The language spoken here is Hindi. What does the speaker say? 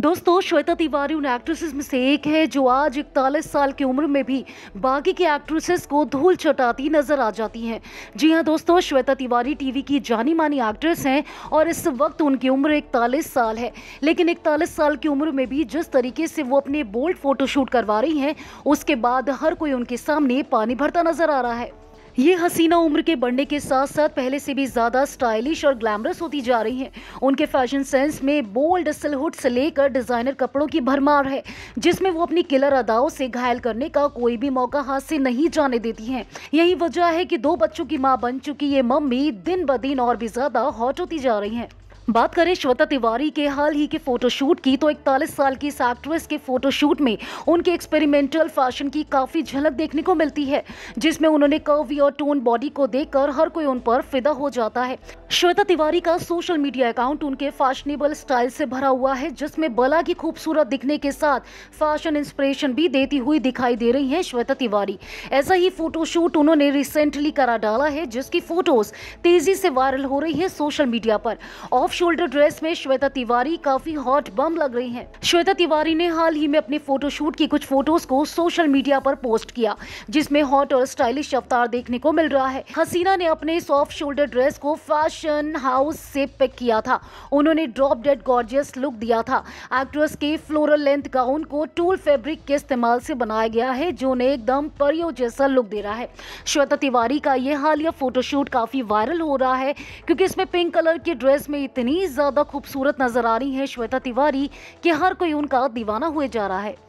दोस्तों श्वेता तिवारी उन एक्ट्रेसेस में से एक है जो आज इकतालीस साल की उम्र में भी बाकी के एक्ट्रेसेस को धूल चटाती नजर आ जाती हैं जी हाँ दोस्तों श्वेता तिवारी टीवी की जानी मानी एक्ट्रेस हैं और इस वक्त उनकी उम्र इकतालीस साल है लेकिन इकतालीस साल की उम्र में भी जिस तरीके से वो अपने बोल्ड फोटोशूट करवा रही हैं उसके बाद हर कोई उनके सामने पानी भरता नजर आ रहा है ये हसीना उम्र के बढ़ने के साथ साथ पहले से भी ज़्यादा स्टाइलिश और ग्लैमरस होती जा रही हैं उनके फैशन सेंस में बोल्ड सिलहुट से लेकर डिज़ाइनर कपड़ों की भरमार है जिसमें वो अपनी किलर अदाओं से घायल करने का कोई भी मौका हाथ से नहीं जाने देती हैं यही वजह है कि दो बच्चों की माँ बन चुकी ये मम्मी दिन ब दिन और भी ज़्यादा हॉट होती जा रही हैं बात करें श्वेता तिवारी के हाल ही के फोटोशूट की तो इकतालीस साल की इस एक्ट्रेस के फोटोशूट में उनके एक्सपेरिमेंटल फैशन की काफ़ी झलक देखने को मिलती है जिसमें उन्होंने कर्वी और टोन बॉडी को देखकर हर कोई उन पर फिदा हो जाता है श्वेता तिवारी का सोशल मीडिया अकाउंट उनके फैशनेबल स्टाइल से भरा हुआ है जिसमें बला की खूबसूरत दिखने के साथ फैशन इंस्पिरेशन भी देती हुई दिखाई दे रही है श्वेता तिवारी ऐसा ही फोटोशूट उन्होंने रिसेंटली करा डाला है जिसकी फोटोज तेजी से वायरल हो रही है सोशल मीडिया पर ऑफ शोल्डर ड्रेस में श्वेता तिवारी काफी हॉट बम लग रही हैं। श्वेता तिवारी ने हाल ही में अपने फोटोशूट की कुछ फोटोज को सोशल मीडिया पर पोस्ट किया जिसमें हॉट और स्टाइलिश अवतार देखने को मिल रहा है हसीना ने अपने सॉफ्ट शोल्डर ड्रेस को फैशन हाउस से पिक किया था उन्होंने ड्रॉप डेड गॉर्जियस लुक दिया था एक्ट्रेस के फ्लोरल लेंथ गाउन को टूल फेब्रिक के इस्तेमाल से बनाया गया है जो उन्हें एकदम परियों जैसा लुक दे रहा है श्वेता तिवारी का ये हालिया फोटोशूट काफी वायरल हो रहा है क्योंकि इसमें पिंक कलर के ड्रेस में इतने इतनी ज्यादा खूबसूरत नजर आ रही है श्वेता तिवारी कि हर कोई उनका दीवाना हुए जा रहा है